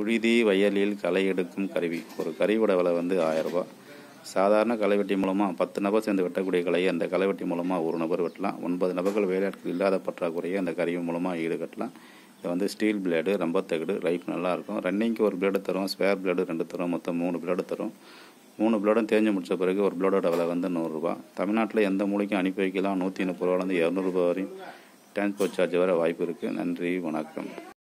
உழுதி வயலில் களை எடுக்கும் கருவி ஒரு கருவியோட விலை வந்து ஆயரரூபா சாதாரண களைவெட்டி மூலமாக பத்து நபர் சேர்ந்து வெட்டக்கூடிய கலையை அந்த களைவெட்டி மூலமாக ஒரு நபர் வெட்டலாம் ஒன்பது நபர்கள் வேலையாட்கள் இல்லாத பற்றாக்குறையை அந்த கருவி மூலமாக ஈடு கட்டலாம் இது வந்து ஸ்டீல் பிளேடு ரொம்ப தகுடு லைஃப் நல்லாயிருக்கும் ரன்னிங்க்கு ஒரு பிளேடு தரும் ஸ்பேர் பிளேடு ரெண்டு தரும் மொத்தம் மூணு பிளேடு தரும் மூணு பிளேடும் தேஞ்சு முடித்த பிறகு ஒரு பிளேடோட விலை வந்து நூறுரூவா தமிழ்நாட்டில் எந்த மூலிக்கும் அனுப்பி வைக்கலாம் நூற்றி முப்பது ரூபாலேருந்து இரநூறுபா வரையும் டிரான்ஸ்போர்ட் சார்ஜ் வர வாய்ப்பு இருக்குது நன்றி வணக்கம்